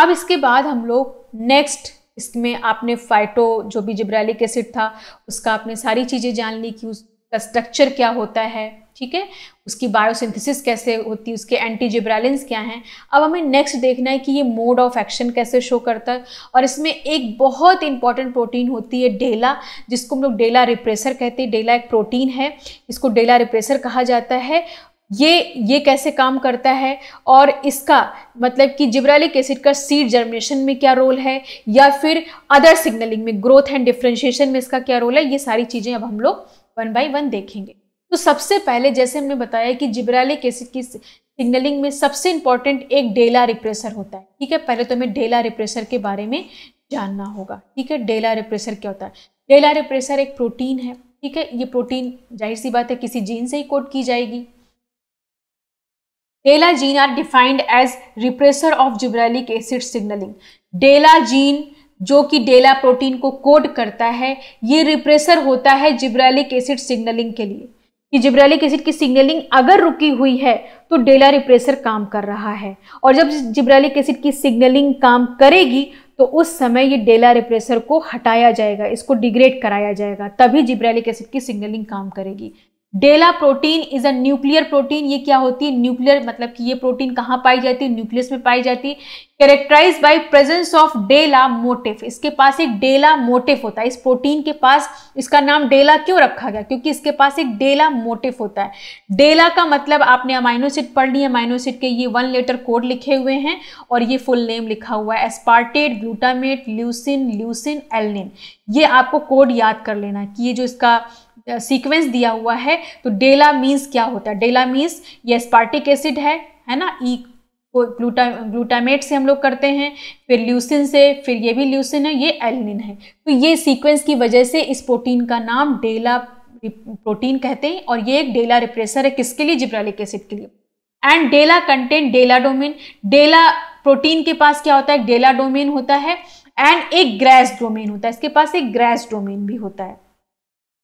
अब इसके बाद हम लोग नेक्स्ट इसमें आपने फाइटो जो भी जिब्रैलिक एसिड था उसका आपने सारी चीज़ें जान ली कि उसका स्ट्रक्चर क्या होता है ठीक है उसकी बायोसिंथेसिस कैसे होती है उसके एंटी जिब्रैलेंस क्या हैं अब हमें नेक्स्ट देखना है कि ये मोड ऑफ एक्शन कैसे शो करता है और इसमें एक बहुत इंपॉर्टेंट प्रोटीन होती है डेला जिसको हम लोग डेला रिप्रेसर कहते हैं डेला एक प्रोटीन है इसको डेला रिप्रेसर कहा जाता है ये ये कैसे काम करता है और इसका मतलब कि जिब्रालिक एसिड का सीड जर्मिनेशन में क्या रोल है या फिर अदर सिग्नलिंग में ग्रोथ एंड डिफ्रेंशिएशन में इसका क्या रोल है ये सारी चीज़ें अब हम लोग वन बाई वन देखेंगे तो सबसे पहले जैसे हमने बताया कि जिब्रालिक एसिड की सिग्नलिंग में सबसे इंपॉर्टेंट एक डेला रिप्रेसर होता है ठीक है पहले तो हमें डेला रिप्रेसर के बारे में जानना होगा ठीक है डेला रिप्रेसर क्या होता है डेला रिप्रेसर एक प्रोटीन है ठीक है ये प्रोटीन जाहिर सी बात है किसी जीन से ही कोड की जाएगी DELLA gene are defined as repressor of gibberellic acid signalling DELLA gene जो कि डेला प्रोटीन को कोड करता है ये रिप्रेसर होता है जिब्रेलिक एसिड सिग्नलिंग के लिए कि जिब्रेलिक एसिड की सिग्नलिंग अगर रुकी हुई है तो डेला रिप्रेसर काम कर रहा है और जब जिब्रेलिक एसिड की सिग्नलिंग काम करेगी तो उस समय ये डेला रिप्रेसर को हटाया जाएगा इसको डिग्रेड कराया जाएगा तभी जिब्रेलिक एसिड की सिग्नलिंग काम करेगी DELLA protein is a nuclear protein ये क्या होती है न्यूक्लियर मतलब कि ये प्रोटीन कहाँ पाई जाती है न्यूक्लियस में पाई जाती है characterised by presence of DELLA motif इसके पास एक डेला मोटिफ होता है इस प्रोटीन के पास इसका नाम डेला क्यों रखा गया क्योंकि इसके पास एक डेला मोटिफ होता है डेला का मतलब आपने अमाइनोसिट पढ़ ली अमाइनोसिट के ये वन लेटर कोड लिखे हुए हैं और ये फुल नेम लिखा हुआ है aspartate glutamate leucine leucine alanine ये आपको कोड याद कर लेना कि ये जो इसका सीक्वेंस दिया हुआ है तो डेला मीन्स क्या होता है डेला मीन्स ये स्पार्टिक एसिड है है ना ई e को ग्लूटा ग्लूटामेट से हम लोग करते हैं फिर ल्यूसिन से फिर ये भी ल्यूसिन है ये एलिनिन है तो ये सीक्वेंस की वजह से इस प्रोटीन का नाम डेला प्रोटीन कहते हैं और ये एक डेला रिप्रेसर है किसके लिए जिब्रालिक एसिड के लिए and DELLA content DELLA domain DELLA protein के पास क्या होता है डेला डोमेन होता है एंड एक ग्रैस डोमेन होता है इसके पास एक ग्रैस डोमेन भी होता है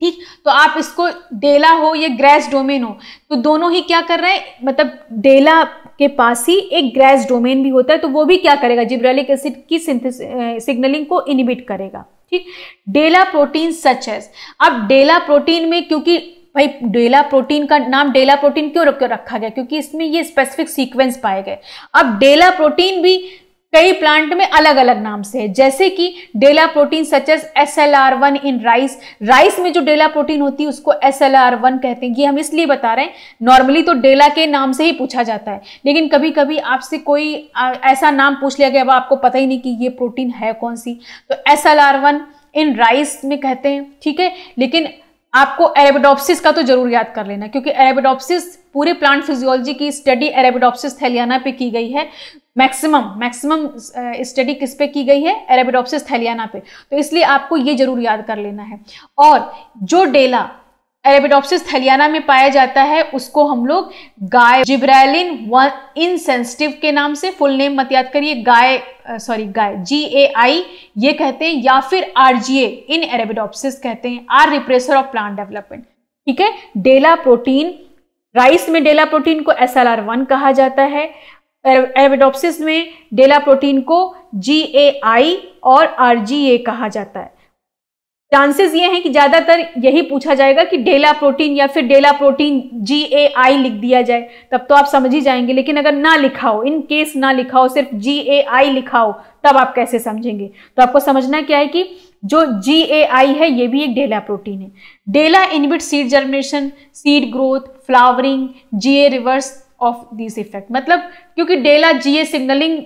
ठीक तो आप इसको डेला हो या ग्रेस डोमेन हो तो दोनों ही क्या कर रहे हैं मतलब डेला के पास ही एक ग्रेस डोमेन भी होता है तो वो भी क्या करेगा जिब्रेलिक एसिड की सिग्नलिंग को इनिबिट करेगा ठीक डेला प्रोटीन सच है अब डेला प्रोटीन में क्योंकि भाई डेला प्रोटीन का नाम डेला प्रोटीन क्यों रखा गया क्योंकि इसमें ये स्पेसिफिक सीक्वेंस पाए गए अब डेला प्रोटीन भी कई प्लांट में अलग अलग नाम से है जैसे कि DELLA protein such S L R one in rice rice में जो डेला प्रोटीन होती है उसको एस एल आर वन कहते हैं ये हम इसलिए बता रहे हैं नॉर्मली तो डेला के नाम से ही पूछा जाता है लेकिन कभी कभी आपसे कोई ऐसा नाम पूछ लिया गया अब आपको पता ही नहीं कि ये प्रोटीन है कौन सी तो S L R one in rice में कहते हैं ठीक है लेकिन आपको एरेबिडोप्सिस का तो जरूर याद कर लेना क्योंकि एरेबिडोप्सिस पूरे प्लांट फिजियोलॉजी की स्टडी एरेबिडोप्सिस थैलियाना पे की गई है मैक्सिमम मैक्सिमम स्टडी किस पे की गई है एरेबिडोप्सिस थैलियाना पे तो इसलिए आपको ये जरूर याद कर लेना है और जो डेला एरेबिडोप्सिस थैलियाना में पाया जाता है उसको हम लोग गाय जिब्रैलिन वन इनसेंसिटिव के नाम से फुल नेम मत याद करिए गाय सॉरी uh, गाय जी ए आई ये कहते हैं या फिर आर जी ए इन एरेबिडोप्सिस कहते हैं are repressor of plant development ठीक है डेला प्रोटीन राइस में डेला प्रोटीन को एस एल आर वन कहा जाता है एविडोप्सिस में डेला प्रोटीन को जी ए आई और आर जी ए कहा जाता है चांसेस ये हैं कि ज़्यादातर यही पूछा जाएगा कि डेला प्रोटीन या फिर डेला प्रोटीन जी ए आई लिख दिया जाए तब तो आप समझ ही जाएंगे लेकिन अगर ना लिखा हो इन केस ना लिखा हो सिर्फ जी ए आई लिखा हो तब आप कैसे समझेंगे तो आपको समझना क्या है कि जो जी ए आई है ये भी एक डेला प्रोटीन है DELLA inhibit seed germination seed growth flowering G A reverse of this effect मतलब क्योंकि डेला जीए सिग्नलिंग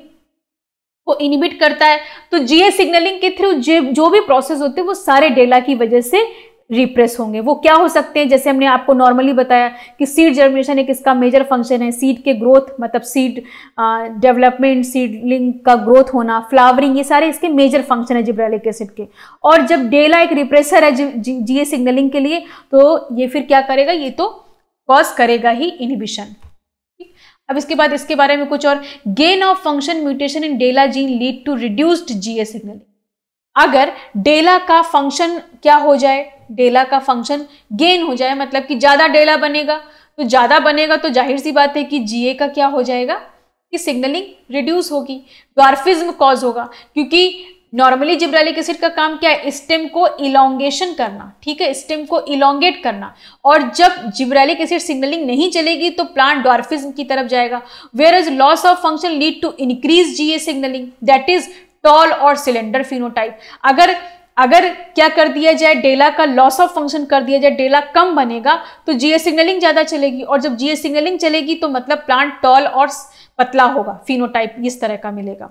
को इनिबिट करता है तो जीए सिग्नलिंग के थ्रू जो भी प्रोसेस होते हैं वो सारे डेला की वजह से रिप्रेस होंगे वो क्या हो सकते हैं जैसे हमने आपको नॉर्मली बताया कि सीड जर्मिनेशन एक इसका मेजर फंक्शन है सीड के ग्रोथ मतलब सीड डेवलपमेंट सीडलिंग का ग्रोथ होना फ्लावरिंग ये सारे इसके मेजर फंक्शन है जिब्रेलिक एसिड के और जब डेला एक रिप्रेसर है जीए सिग्नलिंग के लिए तो ये फिर क्या करेगा ये तो कॉज करेगा ही इनहिबिशन अब इसके बाद इसके बारे में कुछ और gain of function mutation in DELLA gene lead to reduced GA signalling अगर डेला का फंक्शन क्या हो जाए डेला का फंक्शन गेन हो जाए मतलब कि ज़्यादा डेला बनेगा तो ज़्यादा बनेगा तो जाहिर सी बात है कि जीए का क्या हो जाएगा कि सिग्नलिंग रिड्यूस होगी ड्वार्फिज्म कॉज होगा क्योंकि नॉर्मली जिब्रेलिक एसिड का काम क्या है स्टेम को इलोंगेशन करना ठीक है स्टेम को इलोंगेट करना और जब जिब्रेलिक एसिड सिग्नलिंग नहीं चलेगी तो प्लांट डॉर्फिज्म की तरफ जाएगा where is loss of function lead to increase GA signalling that is tall और सिलेंडर फिनोटाइप अगर अगर क्या कर दिया जाए डेला का लॉस ऑफ फंक्शन कर दिया जाए डेला कम बनेगा तो जीए सिग्नलिंग ज़्यादा चलेगी और जब जीए सिग्नलिंग चलेगी तो मतलब प्लांट टॉल और पतला होगा फिनोटाइप इस तरह का मिलेगा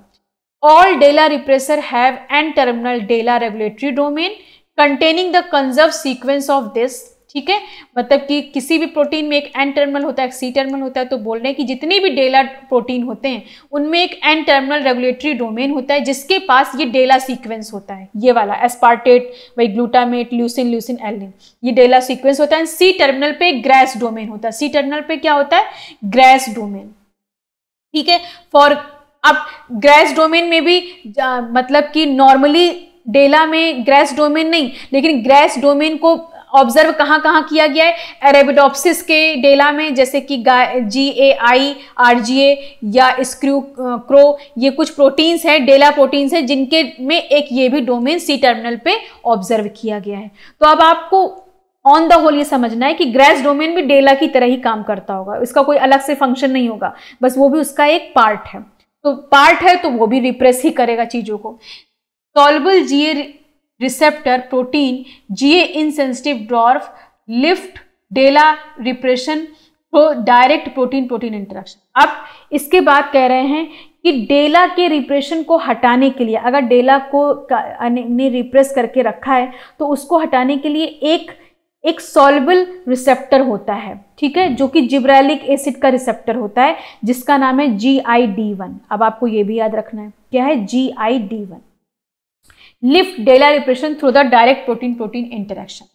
all Dela repressor have N-terminal Dela regulatory domain containing the conserved sequence of this ठीक है मतलब कि किसी भी प्रोटीन में एक एन टर्मिनल होता है एक सी टर्मिनल होता है तो बोल रहे हैं कि जितने भी डेला प्रोटीन होते हैं उनमें एक एन टर्मिनल रेगुलेटरी डोमेन होता है जिसके पास ये डेला सीक्वेंस होता है ये वाला एस्पार्टेट वही ग्लूटामेट ल्यूसिन ल्यूसिन एलिन ये डेला सीक्वेंस होता है सी टर्मिनल पे ग्रैस डोमेन होता है सी टर्मिनल पे क्या होता है ग्रैस डोमेन ठीक है फॉर अब ग्रेस डोमेन में भी मतलब कि नॉर्मली डेला में ग्रेस डोमेन नहीं लेकिन ग्रेस डोमेन को ऑब्जर्व कहाँ कहाँ किया गया है एरेबिडोप्सिस के डेला में जैसे कि जी ए आई आर जी ए या स्क्रू क्रो ये कुछ प्रोटीन्स हैं डेला प्रोटीन्स हैं जिनके में एक ये भी डोमेन सी टर्मिनल पे ऑब्जर्व किया गया है तो अब आपको ऑन द होल ये समझना है कि ग्रेस डोमेन भी डेला की तरह ही काम करता होगा इसका कोई अलग से फंक्शन नहीं होगा बस वो भी उसका एक पार्ट है तो पार्ट है तो वो भी रिप्रेस ही करेगा चीज़ों को soluble GA receptor protein GA insensitive dwarf lift DELLA repression तो डायरेक्ट प्रोटीन प्रोटीन इंटरेक्शन अब इसके बाद कह रहे हैं कि डेला के रिप्रेशन को हटाने के लिए अगर डेला को ने रिप्रेस करके रखा है तो उसको हटाने के लिए एक एक सॉल्बल रिसेप्टर होता है ठीक है जो कि जिब्रैलिक एसिड का रिसेप्टर होता है जिसका नाम है जी आई डी वन अब आपको यह भी याद रखना है क्या है G I D one lift DELLA repression through the direct protein protein interaction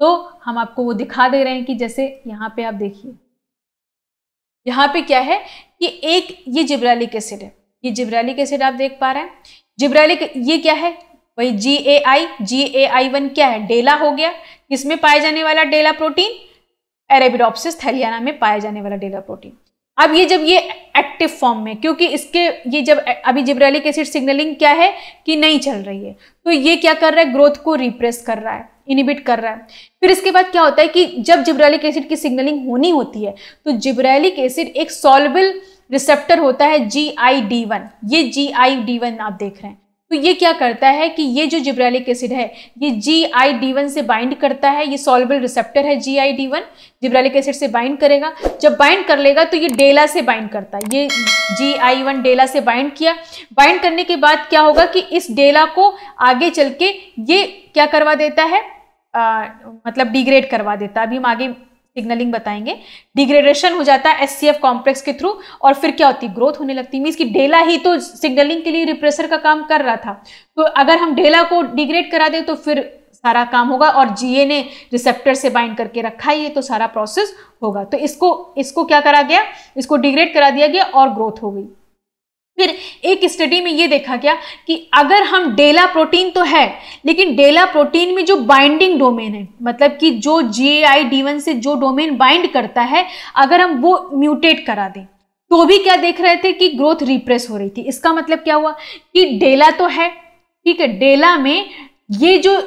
तो हम आपको वो दिखा दे रहे हैं कि जैसे यहां पे आप देखिए यहां पे क्या है कि एक ये जिब्रैलिक एसिड है ये जिब्रैलिक एसिड आप देख पा रहे हैं जिब्रैलिक ये क्या है वही जी ए आई जी ए आई वन क्या है डेला हो गया किसमें पाया जाने वाला डेला प्रोटीन एरेबिडोप्सिस थैलियाना में पाया जाने वाला डेला प्रोटीन अब ये जब ये एक्टिव फॉर्म में क्योंकि इसके ये जब अभी जिब्रेलिक एसिड सिग्नलिंग क्या है कि नहीं चल रही है तो ये क्या कर रहा है ग्रोथ को रिप्रेस कर रहा है इनिबिट कर रहा है फिर इसके बाद क्या होता है कि जब जिब्रेलिक एसिड की सिग्नलिंग होनी होती है तो जिब्रेलिक एसिड एक सॉल्बल रिसेप्टर होता है जी आई डी वन ये जी आई डी वन आप देख रहे हैं तो ये क्या करता है कि ये जो जिब्रेलिक एसिड है ये जी आई डी वन से बाइंड करता है ये सॉल्बल रिसेप्टर है G I D one gibberellic acid से बाइंड करेगा जब बाइंड कर लेगा तो ये डेला से बाइंड करता है ये जी आई वन डेला से बाइंड किया बाइंड करने के बाद क्या होगा कि इस डेला को आगे चल के ये क्या करवा देता है आ, मतलब डिग्रेड करवा देता है अभी हम आगे सिग्नलिंग बताएंगे डिग्रेडेशन हो जाता है एस कॉम्प्लेक्स के थ्रू और फिर क्या होती है ग्रोथ होने लगती है मीन्स की डेला ही तो सिग्नलिंग के लिए रिप्रेसर का काम कर रहा था तो अगर हम डेला को डिग्रेड करा दें तो फिर सारा काम होगा और जीए ने रिसेप्टर से बाइंड करके रखा ही है तो सारा प्रोसेस होगा तो इसको इसको क्या करा गया इसको डिग्रेड करा दिया गया और ग्रोथ हो गई फिर एक स्टडी में ये देखा गया कि अगर हम डेला प्रोटीन तो है लेकिन डेला प्रोटीन में जो बाइंडिंग डोमेन है मतलब कि जो जी आई डी वन से जो डोमेन बाइंड करता है अगर हम वो म्यूटेट करा दें तो भी क्या देख रहे थे कि ग्रोथ रिप्रेस हो रही थी इसका मतलब क्या हुआ कि डेला तो है ठीक है डेला में ये जो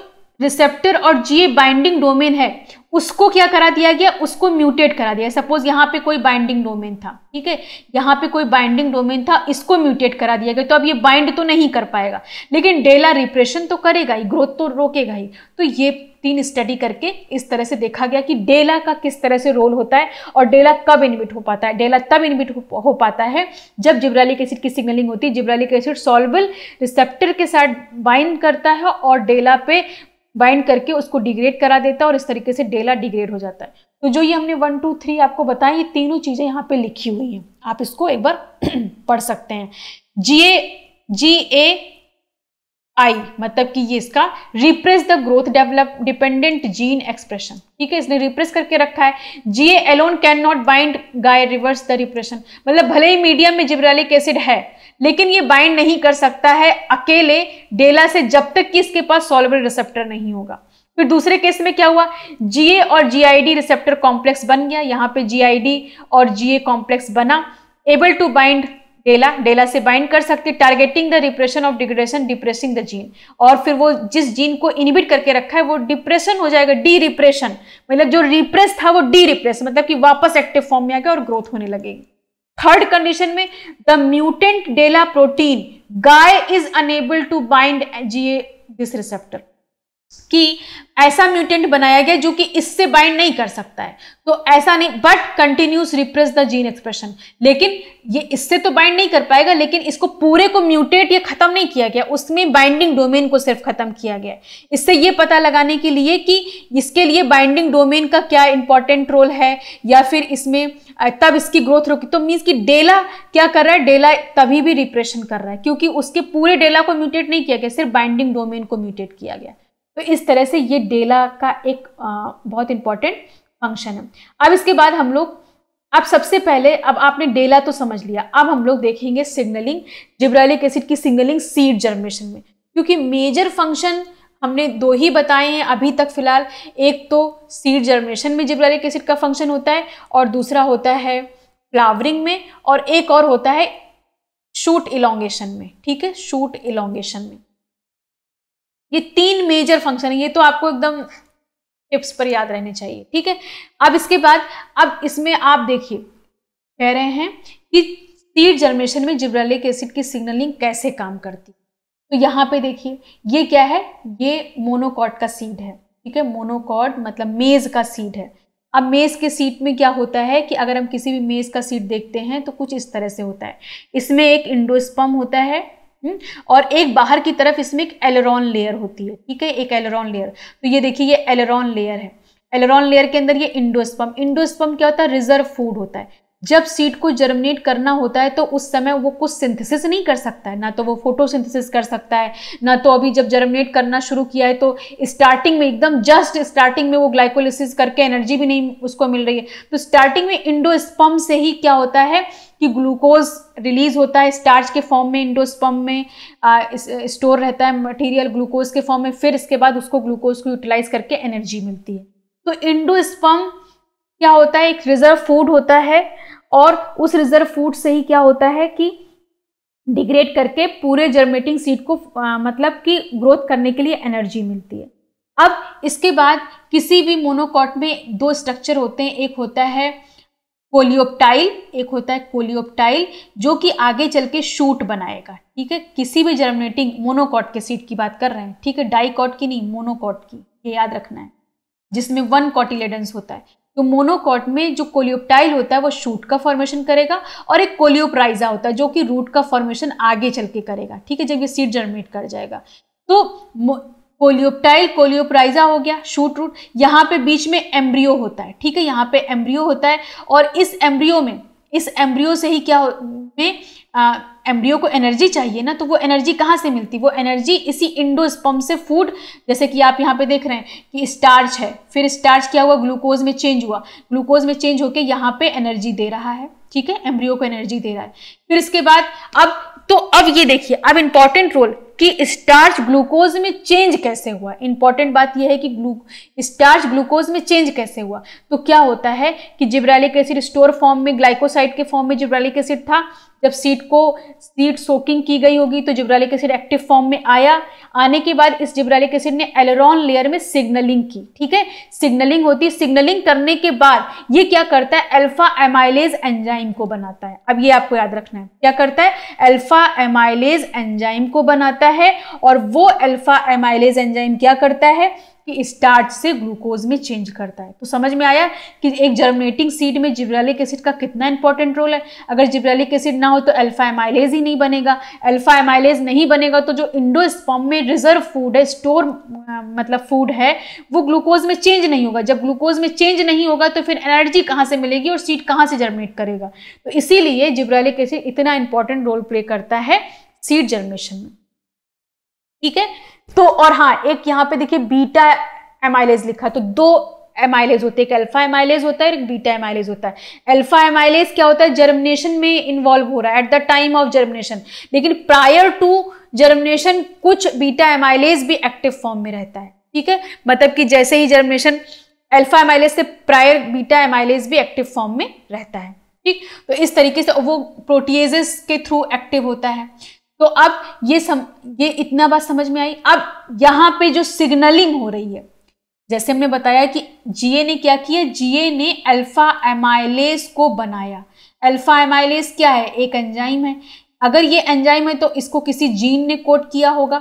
रिसेप्टर और जी बाइंडिंग डोमेन है उसको क्या करा दिया गया उसको म्यूटेट करा दिया सपोज यहाँ पे कोई बाइंडिंग डोमेन था ठीक है यहाँ पे कोई बाइंडिंग डोमेन था इसको म्यूटेट करा दिया गया तो अब ये बाइंड तो नहीं कर पाएगा लेकिन डेला रिप्रेशन तो करेगा ही ग्रोथ तो रोकेगा ही तो ये तीन स्टडी करके इस तरह से देखा गया कि डेला का किस तरह से रोल होता है और डेला कब इनविट हो पाता है डेला तब इनविट हो, पाता है जब जिब्रालिक एसिड की सिग्नलिंग होती है जिब्रालिक एसिड सॉल्बल रिसेप्टर के साथ बाइंड करता है और डेला पे बाइंड करके उसको डिग्रेड करा देता है और इस तरीके से डेला डिग्रेड हो जाता है तो जो ये हमने वन टू थ्री आपको बताया ये तीनों चीज़ें यहाँ पे लिखी हुई हैं आप इसको एक बार पढ़ सकते हैं जी ए जी ए आई मतलब कि ये इसका repress the growth develop dependent gene expression ठीक है इसने रिप्रेस करके रखा है G alone can not bind GAI reverse the repression मतलब भले ही मीडियम में जिब्रेलिक एसिड है लेकिन ये बाइंड नहीं कर सकता है अकेले डेला से जब तक कि इसके पास सॉलेबल रिसेप्टर नहीं होगा फिर दूसरे केस में क्या हुआ जीए और जीआईडी रिसेप्टर कॉम्प्लेक्स बन गया यहां पे जीआईडी और जीए कॉम्प्लेक्स बना able to bind DELLA DELLA से बाइंड कर सकते targeting the repression of degradation depressing the gene और फिर वो जिस जीन को इनिबिट करके रखा है वो डिप्रेशन हो जाएगा डी रिप्रेशन मतलब जो रिप्रेस था वो डी रिप्रेस मतलब कि वापस एक्टिव फॉर्म में आ गया और ग्रोथ होने लगेगी थर्ड कंडीशन में the mutant DELLA protein GAI is unable to bind G this receptor कि ऐसा म्यूटेंट बनाया गया जो कि इससे बाइंड नहीं कर सकता है तो ऐसा नहीं but continuous repress the gene expression लेकिन ये इससे तो बाइंड नहीं कर पाएगा लेकिन इसको पूरे को म्यूटेट या खत्म नहीं किया गया उसमें बाइंडिंग डोमेन को सिर्फ खत्म किया गया इससे ये पता लगाने के लिए कि इसके लिए बाइंडिंग डोमेन का क्या इंपॉर्टेंट रोल है या फिर इसमें तब इसकी ग्रोथ रोकी तो मीन्स कि डेला क्या कर रहा है डेला तभी भी रिप्रेशन कर रहा है क्योंकि उसके पूरे डेला को म्यूटेट नहीं किया गया सिर्फ बाइंडिंग डोमेन को म्यूटेट किया गया तो इस तरह से ये डेला का एक आ, बहुत इंपॉर्टेंट फंक्शन है अब इसके बाद हम लोग अब सबसे पहले अब आपने डेला तो समझ लिया अब हम लोग देखेंगे सिग्नलिंग जिब्रालिक एसिड की सिग्नलिंग सीड जर्मिनेशन में क्योंकि मेजर फंक्शन हमने दो ही बताए हैं अभी तक फिलहाल एक तो सीड जर्मिनेशन में जिब्रालिक एसिड का फंक्शन होता है और दूसरा होता है फ्लावरिंग में और एक और होता है शूट इलोंगेशन में ठीक है शूट इलोंगेशन में ये तीन मेजर फंक्शन है ये तो आपको एकदम टिप्स पर याद रहने चाहिए ठीक है अब इसके बाद अब इसमें आप देखिए कह रहे हैं कि सीड जनरेशन में जिब्रेलिक एसिड की सिग्नलिंग कैसे काम करती तो यहाँ पे देखिए ये क्या है ये मोनोकॉट का सीड है ठीक है मोनोकॉट मतलब मेज का सीड है अब मेज के सीट में क्या होता है कि अगर हम किसी भी मेज का सीट देखते हैं तो कुछ इस तरह से होता है इसमें एक इंडोस्पम होता है हम्म, और एक बाहर की तरफ इसमें एक एलरॉन लेयर होती है ठीक है एक एलरॉन लेयर तो ये देखिए ये एलरॉन लेयर है एलरॉन लेयर के अंदर ये इंडोस्पम इंडोस्पम क्या होता है रिजर्व फूड होता है जब सीड को जर्मिनेट करना होता है तो उस समय वो कुछ सिंथेसिस नहीं कर सकता है ना तो वो फोटोसिंथेसिस कर सकता है ना तो अभी जब जर्मिनेट करना शुरू किया है तो स्टार्टिंग में एकदम जस्ट स्टार्टिंग में वो ग्लाइकोलिसिस करके एनर्जी भी नहीं उसको मिल रही है तो स्टार्टिंग में इंडोस्पम से ही क्या होता है कि ग्लूकोज रिलीज होता है स्टार्च के फॉर्म में इंडोस्पम में स्टोर रहता है मटेरियल ग्लूकोज के फॉर्म में फिर इसके बाद उसको ग्लूकोज को यूटिलाइज करके एनर्जी मिलती है तो इंडोस्पम क्या होता है एक रिजर्व फूड होता है और उस रिजर्व फूड से ही क्या होता है कि डिग्रेड करके पूरे जर्मेटिंग सीड को आ, मतलब कि ग्रोथ करने के लिए एनर्जी मिलती है अब इसके बाद किसी भी मोनोकॉट में दो स्ट्रक्चर होते हैं एक होता है पोलियोप्टाइल एक होता है पोलियोप्टाइल जो कि आगे चल के शूट बनाएगा ठीक है किसी भी जर्मिनेटिंग मोनोकॉट के सीड की बात कर रहे हैं ठीक है डाईकॉट की नहीं मोनोकॉट की ये याद रखना है जिसमें वन कॉटिलेडेंस होता है तो मोनोकॉट में जो कोलियोप्टाइल होता है वो शूट का फॉर्मेशन करेगा और एक कोलियोप्राइजा होता है जो कि रूट का फॉर्मेशन आगे चल के करेगा ठीक है जब ये सीड जर्मिनेट कर जाएगा तो कोलियोप्टाइल कोलियोप्राइजा हो गया शूट रूट यहाँ पे बीच में एम्ब्रियो होता है ठीक है यहाँ पे एम्ब्रियो होता है और इस एम्ब्रियो में इस एम्ब्रियो से ही क्या में एम्ब्रियो को एनर्जी चाहिए ना तो वो एनर्जी कहाँ से मिलती वो एनर्जी इसी इंडोस्पम से फूड जैसे कि आप यहाँ पे देख रहे हैं कि स्टार्च है फिर स्टार्च क्या हुआ ग्लूकोज में चेंज हुआ ग्लूकोज में चेंज होकर यहाँ पे एनर्जी दे रहा है ठीक है एम्ब्रियो को एनर्जी दे रहा है फिर इसके बाद अब तो अब ये देखिए अब इम्पॉर्टेंट रोल कि स्टार्च ग्लूकोज में चेंज कैसे हुआ इंपॉर्टेंट बात यह है कि ग्लू स्टार्च ग्लूकोज में चेंज कैसे हुआ तो क्या होता है कि जिब्रालिक एसिड स्टोर फॉर्म में ग्लाइकोसाइड के फॉर्म में जिब्रालिक एसिड था जब सीट को सीट सोकिंग की गई होगी तो जिब्रालिक एसिड एक्टिव फॉर्म में आया आने के बाद इस जिब्रालिक एसिड ने एलरॉन लेयर में सिग्नलिंग की ठीक है सिग्नलिंग होती है सिग्नलिंग करने के बाद ये क्या करता है अल्फा एमाइलेज एंजाइम को बनाता है अब ये आपको याद रखना है क्या करता है अल्फा एमाइलेज एंजाइम को बनाता है और वो अल्फा एमाइलेज एंजाइम क्या करता है कि स्टार्च से ग्लूकोज में चेंज करता है तो समझ में आया कि एक जर्मिनेटिंग सीड में जिब्रेलिक एसिड का कितना इंपॉर्टेंट रोल है अगर जिब्रेलिक एसिड ना हो तो अल्फा एमाइलेज ही नहीं बनेगा अल्फा एमाइलेज नहीं बनेगा तो जो इंडोस्पॉम में रिजर्व फूड है स्टोर मतलब फूड है वो ग्लूकोज में चेंज नहीं होगा जब ग्लूकोज में चेंज नहीं होगा तो फिर एनर्जी कहाँ से मिलेगी और सीड कहाँ से जर्मिनेट करेगा तो इसीलिए जिब्रेलिक एसिड इतना इंपॉर्टेंट रोल प्ले करता है सीड जर्मिनेशन में ठीक है तो और हाँ एक यहाँ पे देखिए बीटा एमाइलेज लिखा तो दो एमाइलेज होते हैं एक अल्फा एमाइलेज होता है एक बीटा एमाइलेज होता है अल्फा एमाइलेज क्या होता है जर्मिनेशन में इन्वॉल्व हो रहा है at the time of germination लेकिन प्रायर टू जर्मिनेशन कुछ बीटा एमाइलेज भी एक्टिव फॉर्म में रहता है ठीक है मतलब कि जैसे ही जर्मिनेशन अल्फा एमाइलेज से प्रायर बीटा एमाइलेज भी एक्टिव फॉर्म में रहता है ठीक तो इस तरीके से वो प्रोटीजेस के थ्रू एक्टिव होता है तो अब ये सम ये इतना बात समझ में आई अब यहाँ पे जो सिग्नलिंग हो रही है जैसे हमने बताया कि जीए ने क्या किया जीए ने अल्फा एमाइलेस को बनाया अल्फा एमाइलेस क्या है एक एंजाइम है अगर ये एंजाइम है तो इसको किसी जीन ने कोड किया होगा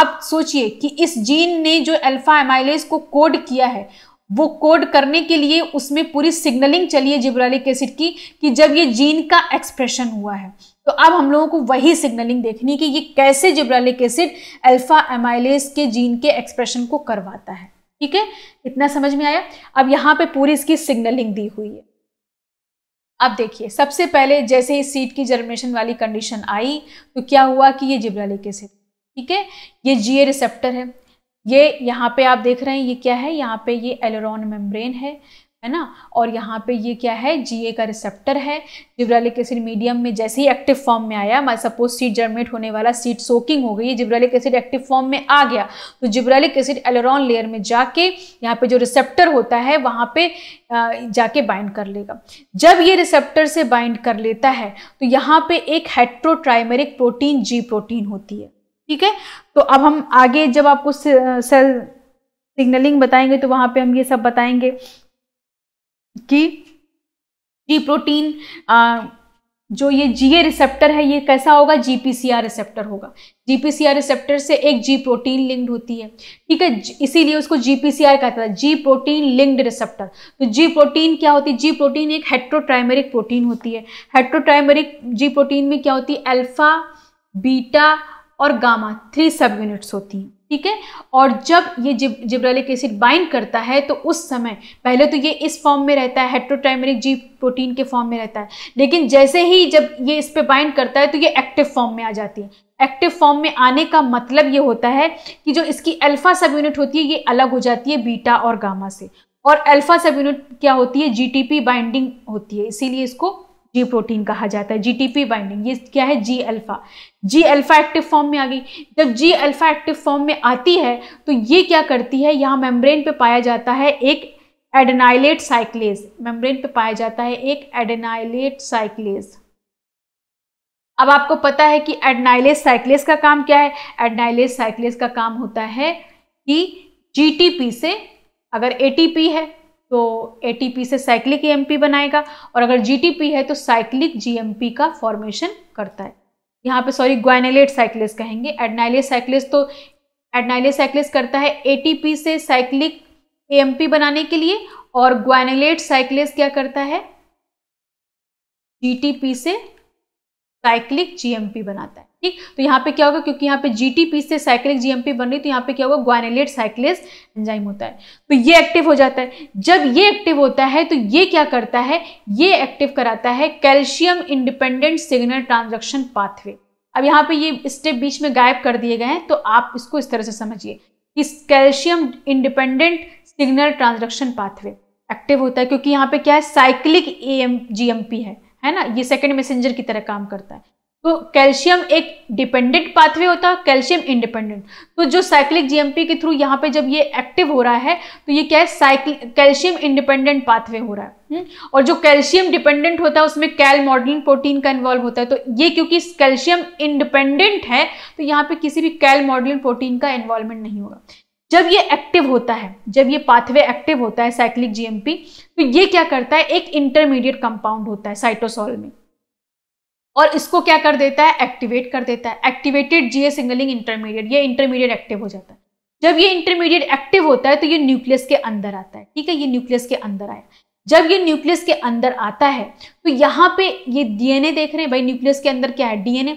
अब सोचिए कि इस जीन ने जो अल्फा एमाइलेस को कोड किया है वो कोड करने के लिए उसमें पूरी सिग्नलिंग चली है जिब्रालिक एसिड की कि जब ये जीन का एक्सप्रेशन हुआ है तो अब हम लोगों को वही सिग्नलिंग देखनी कि ये कैसे जिब्रालिक एसिड अल्फा एमाइलेस के जीन के एक्सप्रेशन को करवाता है ठीक है इतना समझ में आया अब यहाँ पे पूरी इसकी सिग्नलिंग दी हुई है अब देखिए सबसे पहले जैसे ही सीट की जर्मिनेशन वाली कंडीशन आई तो क्या हुआ कि ये जिब्रालिक एसिड ठीक है ये जी रिसेप्टर है ये यहाँ पे आप देख रहे हैं ये क्या है यहाँ पे ये एलोरॉन मेम्ब्रेन है है ना और यहाँ पे ये क्या है जीए का रिसेप्टर है जिब्रालिक एसिड मीडियम में जैसे ही एक्टिव फॉर्म में आया मैं सपोज सीट जर्मेट होने वाला सीट सोकिंग हो गई जिब्रालिक एसिड एक्टिव फॉर्म में आ गया तो जिब्रालिक एसिड एलोरॉन लेयर में जाके यहाँ पे जो रिसेप्टर होता है वहाँ पे जाके बाइंड कर लेगा जब ये रिसेप्टर से बाइंड कर लेता है तो यहाँ पे एक हेट्रोट्राइमेरिक प्रोटीन जी प्रोटीन होती है ठीक है तो अब हम आगे जब आपको सेल सिग्नलिंग बताएंगे तो वहाँ पे हम ये सब बताएंगे कि जी प्रोटीन आ, जो ये जीए रिसेप्टर है ये कैसा होगा जीपीसीआर रिसेप्टर होगा जीपीसीआर रिसेप्टर से एक जी प्रोटीन लिंक्ड होती है ठीक है इसीलिए उसको जीपीसीआर कहता है जी प्रोटीन लिंक्ड रिसेप्टर तो जी प्रोटीन क्या होती है जी प्रोटीन एक हेट्रोट्राइमेरिक प्रोटीन होती है हेट्रोट्राइमेरिक जी प्रोटीन में क्या होती है अल्फा बीटा और गामा थ्री सब यूनिट्स होती हैं ठीक है और जब ये जिब जिब्रेलिक एसिड बाइंड करता है तो उस समय पहले तो ये इस फॉर्म में रहता है हेट्रोटाइमरिक जी प्रोटीन के फॉर्म में रहता है लेकिन जैसे ही जब ये इस पर बाइंड करता है तो ये एक्टिव फॉर्म में आ जाती है एक्टिव फॉर्म में आने का मतलब ये होता है कि जो इसकी अल्फ़ा सब यूनिट होती है ये अलग हो जाती है बीटा और गामा से और अल्फ़ा सब यूनिट क्या होती है जीटीपी बाइंडिंग होती है इसीलिए इसको जी प्रोटीन कहा जाता है जी टी पी बाइंडिंग ये क्या है G alpha G alpha active form में आ गई जब जी अल्फा एक्टिव फॉर्म में आती है तो ये क्या करती है यहाँ मेम्ब्रेन पे पाया जाता है एक एडेनाइलेट साइक्लेज मेम्ब्रेन पे पाया जाता है एक एडेनाइलेट साइक्लेज अब आपको पता है कि एडनाइलेज साइक्लेज का काम क्या है एडनाइलेज साइक्लेज का काम होता है कि जीटीपी से अगर एटीपी है तो एटीपी से साइक्लिक एएमपी बनाएगा और अगर जीटीपी है तो साइक्लिक जीएमपी का फॉर्मेशन करता है यहाँ पे सॉरी ग्वाइनेलेट साइक्लिस कहेंगे एडनाइलिय साइक्लिस तो एडनाइलेट साइक्लिस करता है एटीपी से साइक्लिक एएमपी बनाने के लिए और ग्वाइनेलेट साइक्लिस क्या करता है जीटीपी से साइक्लिक जीएमपी बनाता है ठीक तो यहाँ पे क्या होगा क्योंकि यहाँ पे जी टी पी से साइक्लिक जीएमपी बन रही तो यहाँ पे क्या होगा ग्वानेलेट साइक्लेस एंजाइम होता है तो ये एक्टिव हो जाता है जब ये एक्टिव होता है तो ये क्या करता है ये एक्टिव कराता है calcium independent signal transduction pathway अब यहाँ पे ये स्टेप बीच में गायब कर दिए गए हैं तो आप इसको इस तरह से समझिए कि calcium independent signal transduction pathway active होता है क्योंकि यहाँ पे क्या है cyclic A M G M P है है ना ये सेकेंड मैसेंजर की तरह काम करता है तो कैल्शियम एक डिपेंडेंट पाथवे होता है कैल्शियम इंडिपेंडेंट तो जो साइक्लिक जीएमपी के थ्रू यहाँ पे जब ये एक्टिव हो रहा है तो ये क्या है साइक् कैल्शियम इंडिपेंडेंट पाथवे हो रहा है हम्म? और जो कैल्शियम डिपेंडेंट होता है उसमें कैल मॉडलिन प्रोटीन का इन्वॉल्व होता है तो ये क्योंकि कैल्शियम इंडिपेंडेंट है तो यहाँ पे किसी भी कैल मॉडलिन प्रोटीन का इन्वॉल्वमेंट नहीं होगा जब ये एक्टिव होता है जब ये पाथवे एक्टिव होता है साइक्लिक जीएमपी तो ये क्या करता है एक इंटरमीडिएट कंपाउंड होता है साइटोसॉल में और इसको क्या कर देता है एक्टिवेट कर देता है एक्टिवेटेड जीए सिंगलिंग इंटरमीडिएट ये इंटरमीडिएट एक्टिव हो जाता है जब ये इंटरमीडिएट एक्टिव होता है तो ये न्यूक्लियस के अंदर आता है ठीक है ये न्यूक्लियस के अंदर आया जब ये न्यूक्लियस के अंदर आता है तो यहाँ पे ये डीएनए देख रहे हैं भाई न्यूक्लियस के अंदर क्या है डीएनए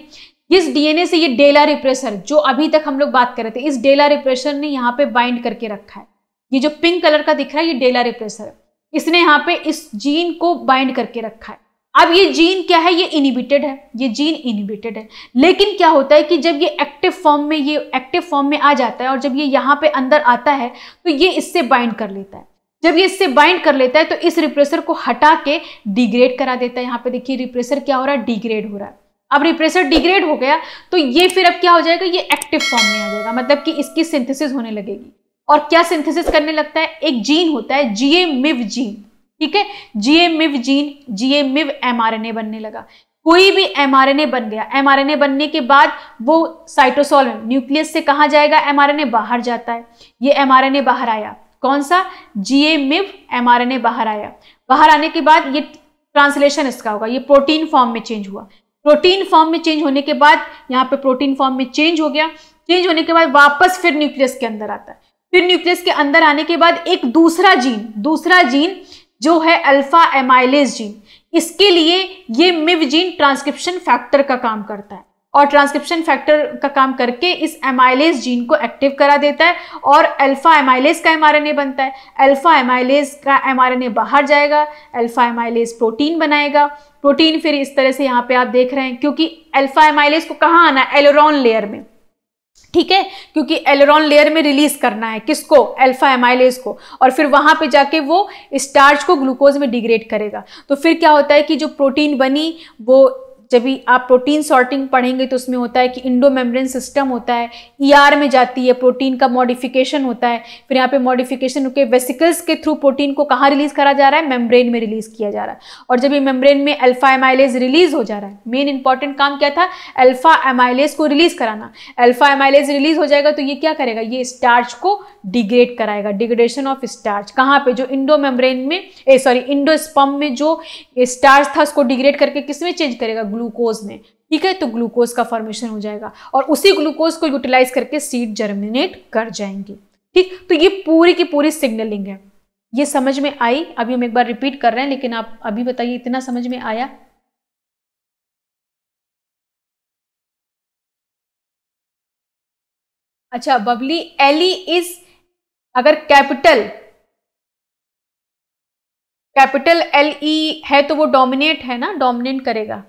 इस डीएनए से ये डेला रिप्रेसर जो अभी तक हम लोग बात कर रहे थे इस डेला रिप्रेसर ने यहाँ पे बाइंड करके रखा है ये जो पिंक कलर का दिख रहा है ये डेला रिप्रेसर है इसने यहाँ पे इस जीन को बाइंड करके रखा है अब ये जीन क्या है ये इनिबिटेड है ये जीन इनिबिटेड है लेकिन क्या होता है कि जब ये एक्टिव फॉर्म में ये एक्टिव फॉर्म में आ जाता है और जब ये यहाँ पे अंदर आता है तो ये इससे बाइंड कर लेता है जब ये इससे बाइंड कर लेता है तो इस रिप्रेसर को हटा के डिग्रेड करा देता है यहाँ पे देखिए रिप्रेसर क्या हो रहा है डिग्रेड हो रहा है अब रिप्रेसर डिग्रेड हो गया तो ये फिर अब क्या हो जाएगा ये एक्टिव फॉर्म में आ जाएगा मतलब कि इसकी सिंथेसिस होने लगेगी और क्या सिंथेसिस करने लगता है एक जीन होता है जीए मिव जीन ठीक है मिव जीन जीए मिव एमआरएनए बनने लगा कोई भी एमआरएनए बन गया एमआरएनए बनने के बाद वो साइटोसोल में न्यूक्लियस से कहा जाएगा एमआरएनए बाहर जाता है ये एमआरएनए बाहर आया कौन सा मिव एमआरएनए बाहर आया बाहर आने के बाद ये ट्रांसलेशन इसका होगा ये प्रोटीन फॉर्म में चेंज हुआ प्रोटीन फॉर्म में चेंज होने के बाद यहाँ पे प्रोटीन फॉर्म में चेंज हो गया चेंज होने के बाद वापस फिर न्यूक्लियस के अंदर आता है फिर न्यूक्लियस के अंदर आने के बाद एक दूसरा जीन दूसरा जीन जो है अल्फा एमाइलेज जीन इसके लिए ये मिव जीन ट्रांसक्रिप्शन फैक्टर का काम करता है और ट्रांसक्रिप्शन फैक्टर का काम करके इस एमाइलेज जीन को एक्टिव करा देता है और अल्फा एमाइलेज का एमआरएनए बनता है अल्फा एमाइलेज का एमआरएनए बाहर जाएगा अल्फा एमाइलेज प्रोटीन बनाएगा प्रोटीन फिर इस तरह से यहाँ पे आप देख रहे हैं क्योंकि अल्फा एमाइलेज को कहाँ आना है एलोरॉन लेयर में ठीक है क्योंकि एलरॉन लेयर में रिलीज करना है किसको अल्फा एमाइलेज को और फिर वहां पे जाके वो स्टार्च को ग्लूकोज में डिग्रेड करेगा तो फिर क्या होता है कि जो प्रोटीन बनी वो जब भी आप प्रोटीन सॉर्टिंग पढ़ेंगे तो उसमें होता है कि इंडो मेम्ब्रेन सिस्टम होता है ईआर e ER में जाती है प्रोटीन का मॉडिफिकेशन होता है फिर यहाँ पे मॉडिफिकेशन के वेसिकल्स के थ्रू प्रोटीन को कहाँ रिलीज करा जा रहा है मेम्ब्रेन में रिलीज किया जा रहा है और जब ये मेम्ब्रेन में अल्फा एमाइलेज रिलीज हो जा रहा है मेन इंपॉर्टेंट काम क्या था अल्फा एमाइलेज को रिलीज कराना अल्फा एमाइलेज रिलीज हो जाएगा तो ये क्या करेगा ये स्टार्च को डिग्रेड कराएगा डिग्रेडेशन ऑफ स्टार्च कहाँ पे जो इंडो मेम्ब्रेन में सॉरी इंडो स्पम में जो स्टार्च था उसको डिग्रेड करके किस में चेंज करेगा ग्लूकोज में ठीक है तो ग्लूकोज का फॉर्मेशन हो जाएगा और उसी ग्लूकोज को यूटिलाइज करके सीड जर्मिनेट कर जाएंगी ठीक तो ये पूरी की पूरी सिग्नलिंग है ये समझ में आई अभी हम एक बार रिपीट कर रहे हैं लेकिन आप अभी बताइए इतना समझ में आया अच्छा बबली एली इज e अगर कैपिटल कैपिटल एल ई है तो वो डोमिनेट है ना डोमिनेट करेगा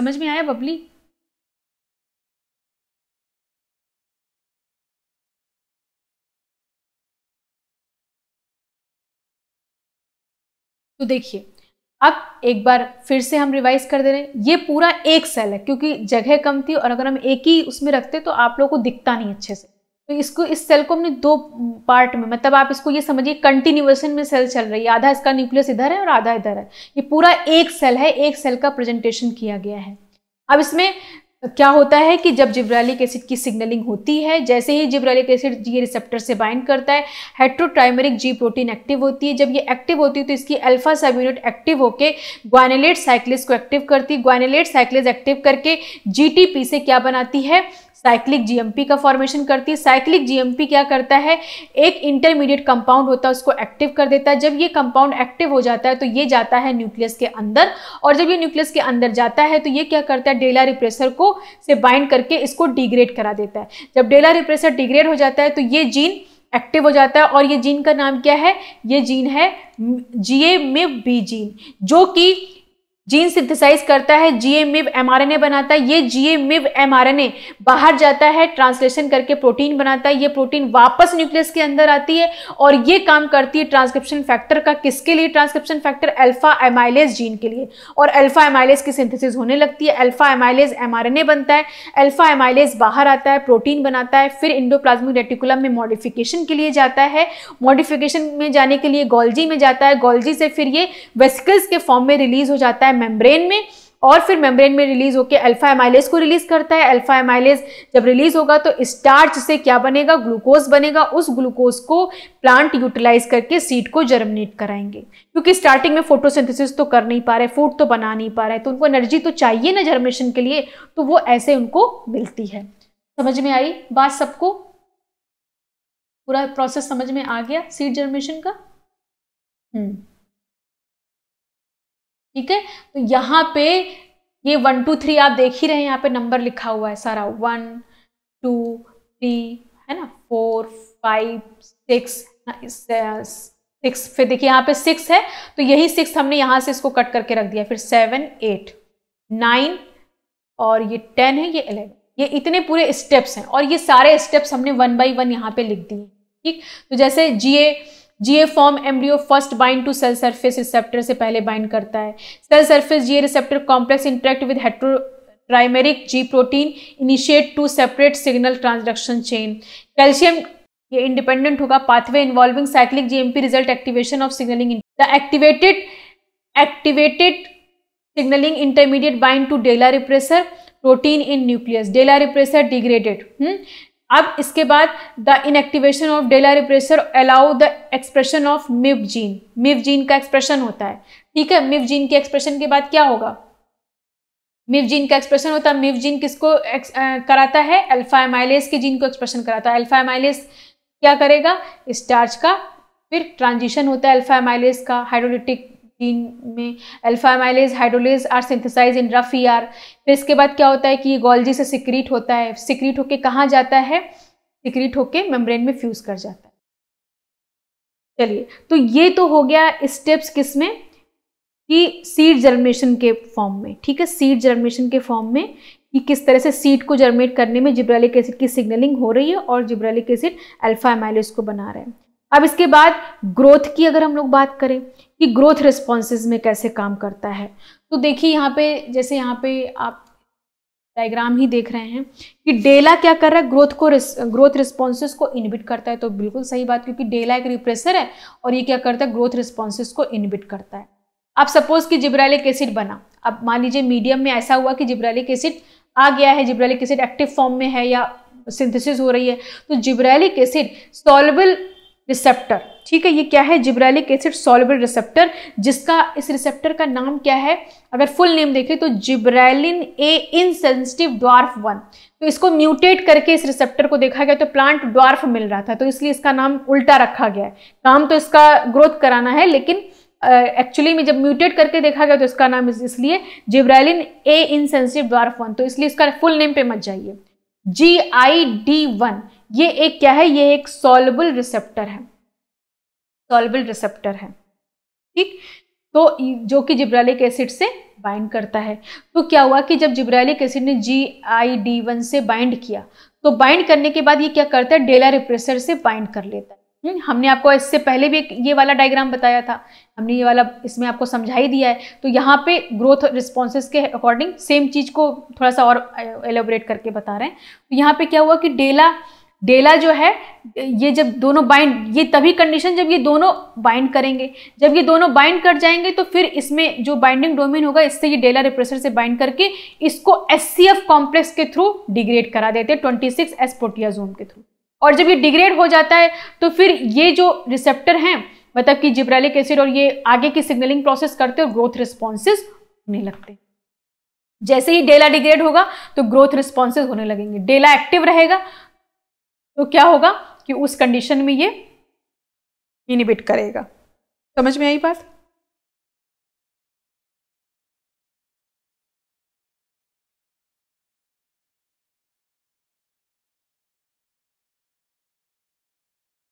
समझ में आया बबली तो देखिए अब एक बार फिर से हम रिवाइज कर दे रहे हैं ये पूरा एक सेल है क्योंकि जगह कम थी और अगर हम एक ही उसमें रखते तो आप लोगों को दिखता नहीं अच्छे से तो इसको इस सेल को हमने दो पार्ट में मतलब आप इसको ये समझिए कंटिन्यूएशन में सेल चल रही है आधा इसका न्यूक्लियस इधर है और आधा इधर है ये पूरा एक सेल है एक सेल का प्रेजेंटेशन किया गया है अब इसमें क्या होता है कि जब जिब्रैलिक एसिड की सिग्नलिंग होती है जैसे ही जिब्रैलिक एसिड ये रिसेप्टर से बाइंड करता है हेट्रोट्राइमरिक जी प्रोटीन एक्टिव होती है जब ये एक्टिव होती है तो इसकी अल्फा सब यूनिट एक्टिव होकर ग्वानेलेट साइक्लिस को एक्टिव करती है ग्वानेलेट साइक्लिस एक्टिव करके जी से क्या बनाती है साइक्लिक जीएमपी का फॉर्मेशन करती है साइक्लिक जीएमपी क्या करता है एक इंटरमीडिएट कंपाउंड होता है उसको एक्टिव कर देता है जब ये कंपाउंड एक्टिव हो जाता है तो ये जाता है न्यूक्लियस के अंदर और जब ये न्यूक्लियस के अंदर जाता है तो ये क्या करता है डेला रिप्रेसर को से बाइंड करके इसको डिग्रेड करा देता है जब डेला रिप्रेसर डिग्रेड हो जाता है तो ये जीन एक्टिव हो जाता है और ये जीन का नाम क्या है ये जीन है जीए मिव में बी जीन जो कि जीन सिंथेसाइज करता है जीए मिव एमआरएनए बनाता है ये जीए मिव एमआरएनए बाहर जाता है ट्रांसलेशन करके प्रोटीन बनाता है ये प्रोटीन वापस न्यूक्लियस के अंदर आती है और ये काम करती है ट्रांसक्रिप्शन फैक्टर का किसके लिए transcription factor alpha amylase gene के लिए और अल्फा एमाइलेज की सिंथेसिस होने लगती है अल्फा एमाइलेज एम बनता है अल्फा एमाइलेज बाहर आता है प्रोटीन बनाता है फिर इंडोप्लाज्मिक रेटिकुलम में मॉडिफिकेशन के लिए जाता है मॉडिफिकेशन में जाने के लिए गोल्जी में जाता है गोल्जी से फिर ये वेस्कल्स के फॉर्म में रिलीज हो जाता है मेम्ब्रेन में और फिर मेम्ब्रेन में रिलीज होकर अल्फा एमाइलेज को रिलीज करता है अल्फा एमाइलेज जब रिलीज होगा तो स्टार्च से क्या बनेगा ग्लूकोज बनेगा उस ग्लूकोज को प्लांट यूटिलाइज करके सीड को जर्मिनेट कराएंगे क्योंकि स्टार्टिंग में फोटोसिंथेसिस तो कर नहीं पा रहे फूड तो बना नहीं पा रहे तो उनको एनर्जी तो चाहिए ना जर्मिनेशन के लिए तो वो ऐसे उनको मिलती है समझ में आई बात सबको पूरा प्रोसेस समझ में आ गया सीड जर्मिनेशन का हम्म ठीक है तो यहाँ पे ये वन टू थ्री आप देख ही रहे हैं यहाँ पे नंबर लिखा हुआ है सारा वन टू थ्री है ना फोर फाइव सिक्स सिक्स फिर देखिए यहाँ पे सिक्स है तो यही सिक्स हमने यहाँ से इसको कट करके रख दिया फिर सेवन एट नाइन और ये टेन है ये अलेवन ये इतने पूरे स्टेप्स हैं और ये सारे स्टेप्स हमने वन बाई वन यहाँ पे लिख दिए ठीक तो जैसे G A GA form embryo first bind to cell surface receptor से पहले बाइंड करता है cell surface GA receptor complex interact with heterotrimeric G protein initiate to separate signal transduction chain calcium ये इंडिपेंडेंट होगा pathway involving cyclic GMP result activation of signalling the activated activated signalling intermediate bind to DELLA repressor protein in nucleus DELLA repressor degraded अब इसके बाद the inactivation of DELLA repressor allow the expression of MYB gene MYB gene का expression होता है ठीक है मिव gene के expression के बाद क्या होगा मिव जीन का एक्सप्रेशन होता है मिव जीन किसको कराता है अल्फा एमाइलेस के जीन को एक्सप्रेशन कराता है अल्फा एमाइलेस क्या करेगा स्टार्च का फिर ट्रांजिशन होता है अल्फा एमाइलेस का हाइड्रोलिटिक में alpha amylase hydrolase are synthesise in rough E R फिर इसके बाद क्या होता है कि ये गोल्जी से सिक्रीट होता है सिक्रीट होके कहाँ जाता है सिक्रीट होके मेम्ब्रेन में फ्यूज़ कर जाता है चलिए तो ये तो हो गया स्टेप्स किस में कि सीड जर्मिनेशन के फॉर्म में ठीक है सीड जर्मिनेशन के फॉर्म में कि किस तरह से सीड को जर्मिनेट करने में जिब्रालिक एसिड की सिग्नलिंग हो रही है और जिब्रालिक एसिड अल्फा एमाइलेज को बना रहे हैं अब इसके बाद ग्रोथ की अगर हम लोग बात करें कि ग्रोथ रिस्पॉन्सेज में कैसे काम करता है तो देखिए यहाँ पे जैसे यहाँ पे आप डायग्राम ही देख रहे हैं कि डेला क्या कर रहा है ग्रोथ को ग्रोथ रिस्पॉन्सेज को इनबिट करता है तो बिल्कुल सही बात क्योंकि डेला एक रिप्रेसर है और ये क्या करता है ग्रोथ रिस्पॉन्सेज को इनबिट करता है अब सपोज कि जिब्रैलिक एसिड बना अब मान लीजिए मीडियम में ऐसा हुआ कि जिब्रैलिक एसिड आ गया है जिब्रैलिक एसिड एक्टिव फॉर्म में है या सिंथेसिस हो रही है तो जिब्रैलिक एसिड सॉल्बल रिसेप्टर ठीक है ये क्या है जिब्रैलिक एसिड सॉलेबल रिसेप्टर जिसका इस रिसेप्टर का नाम क्या है अगर फुल नेम देखें तो gibberellin A insensitive dwarf one तो इसको म्यूटेट करके इस रिसेप्टर को देखा गया तो प्लांट ड्वार्फ मिल रहा था तो इसलिए इसका नाम उल्टा रखा गया है काम तो इसका ग्रोथ कराना है लेकिन एक्चुअली uh, में जब म्यूटेट करके देखा गया तो इसका नाम इसलिए gibberellin A insensitive dwarf one तो इसलिए इसका फुल नेम पे मत जाइए जी आई डी वन ये एक क्या है ये एक सोलबल रिसेप्टर है सोलबल रिसेप्टर है ठीक तो जो कि जिब्रालिक एसिड से बाइंड करता है तो क्या हुआ कि जब जिब्रालिक एसिड ने जी आई डी वन से बाइंड किया तो बाइंड करने के बाद ये क्या करता है डेला रिप्रेसर से बाइंड कर लेता है हमने आपको इससे पहले भी एक ये वाला डायग्राम बताया था हमने ये वाला इसमें आपको समझा ही दिया है तो यहाँ पे ग्रोथ रिस्पॉन्सेज के अकॉर्डिंग सेम चीज़ को थोड़ा सा और एलोबरेट करके बता रहे हैं तो यहाँ पे क्या हुआ कि डेला डेला जो है ये जब दोनों बाइंड ये तभी कंडीशन जब ये दोनों बाइंड करेंगे जब ये दोनों बाइंड कर जाएंगे तो फिर इसमें जो बाइंडिंग डोमेन होगा इससे ये डेला रिप्रेसर से बाइंड करके इसको एस कॉम्प्लेक्स के थ्रू डिग्रेड करा देते हैं ट्वेंटी सिक्स एस के थ्रू और जब ये डिग्रेड हो जाता है तो फिर ये जो रिसेप्टर हैं मतलब कि जिब्रेलिक एसिड और ये आगे की सिग्नलिंग प्रोसेस करते और ग्रोथ रिस्पॉन्सेज होने लगते जैसे ही डेला डिग्रेड होगा तो ग्रोथ रिस्पॉन्सेज होने लगेंगे डेला एक्टिव रहेगा तो क्या होगा कि उस कंडीशन में ये इनिबिट करेगा समझ में आई बात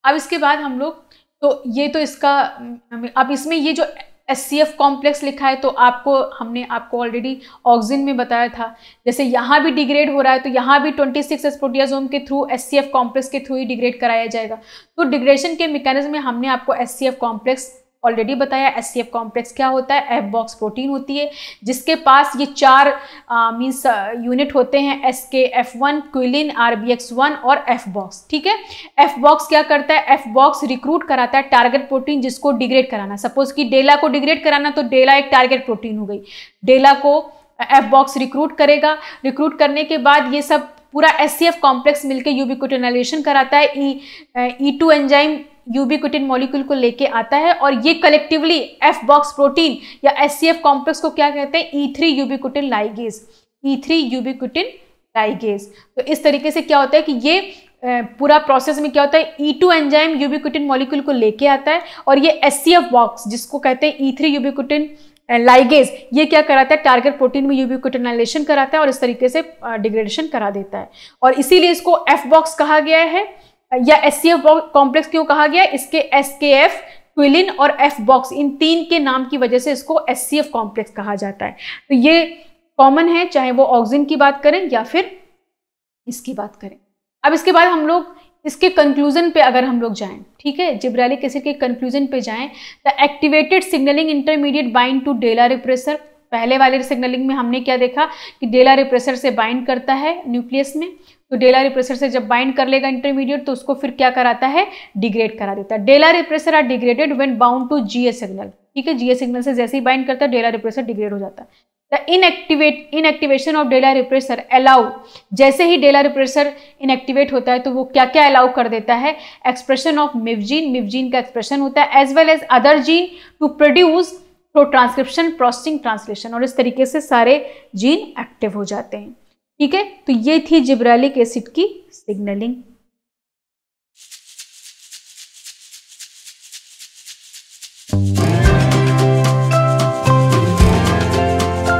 अब इसके बाद हम लोग तो ये तो इसका अब इसमें ये जो एस सी एफ कॉम्प्लेक्स लिखा है तो आपको हमने आपको ऑलरेडी ऑक्सीजन में बताया था जैसे यहाँ भी डिग्रेड हो रहा है तो यहाँ भी ट्वेंटी सिक्स एसपोटियाजोम के through S C F complex के थ्रू ही डिग्रेड कराया जाएगा तो डिग्रेशन के मेकेनिज्म में हमने आपको S C F complex already बताया एस सी एफ कॉम्प्लेक्स क्या होता है एफ बॉक्स प्रोटीन होती है जिसके पास ये चार मीन्स यूनिट होते हैं S K F one cullin R B X one और एफ बॉक्स ठीक है एफ बॉक्स क्या करता है एफ बॉक्स रिक्रूट कराता है टारगेट प्रोटीन जिसको डिग्रेड कराना सपोज कि डेला को डिग्रेड कराना तो डेला एक टारगेट प्रोटीन हो गई डेला को एफ बॉक्स रिक्रूट करेगा रिक्रूट करने के बाद ये सब पूरा एस सी एफ कॉम्प्लेक्स मिलकर यूबिक्विटोनाइलेशन कराता है E two enzyme ubiquitin molecule को लेके आता है और ये कलेक्टिवली एफ बॉक्स प्रोटीन या एस सी एफ कॉम्प्लेक्स को क्या कहते हैं E e three ubiquitin ligase E e three ubiquitin ligase तो इस तरीके से क्या होता है कि ये पूरा प्रोसेस में क्या होता है E e two enzyme ubiquitin molecule को लेके आता है और ये एस सी एफ बॉक्स जिसको कहते हैं ई थ्री यूबिक्विटिन लाइगेज ये क्या कराता है टारगेट प्रोटीन में यूबिक्विटिनाइलेशन कराता है और इस तरीके से डिग्रेडेशन करा देता है और इसीलिए इसको एफ बॉक्स कहा गया है या एस कॉम्प्लेक्स क्यों कहा गया इसके एस के एफ क्विलिन और एफ बॉक्स इन तीन के नाम की वजह से इसको एस सी एफ कॉम्प्लेक्स कहा जाता है तो ये कॉमन है चाहे वो ऑक्सीजन की बात करें या फिर इसकी बात करें अब इसके बाद हम लोग इसके कंक्लूजन पे अगर हम लोग जाएं ठीक है जिब्रैलिक एसिड के कंक्लूजन पे जाएं the activated signalling intermediate bind to DELLA repressor पहले वाले सिग्नलिंग में हमने क्या देखा कि डेला रिप्रेसर से बाइंड करता है न्यूक्लियस में तो डेला रिप्रेसर से जब बाइंड कर लेगा इंटरमीडिएट तो उसको फिर क्या कराता है डिग्रेड करा देता है DELLA repressor are degraded when bound to GA signal ठीक है जीए सिग्नल से जैसे ही बाइंड करता है डेला रिप्रेसर डिग्रेड हो जाता है the inactivate inactivation of DELLA repressor allow जैसे ही डेला रिप्रेसर इनएक्टिवेट होता है तो वो क्या क्या अलाउ कर देता है एक्सप्रेशन ऑफ मिवजीन मिवजीन का एक्सप्रेशन होता है as well as other gene to produce pro transcription processing translation और इस तरीके से सारे जीन एक्टिव हो जाते हैं ठीक है तो ये थी जिब्रेलिक एसिड की सिग्नलिंग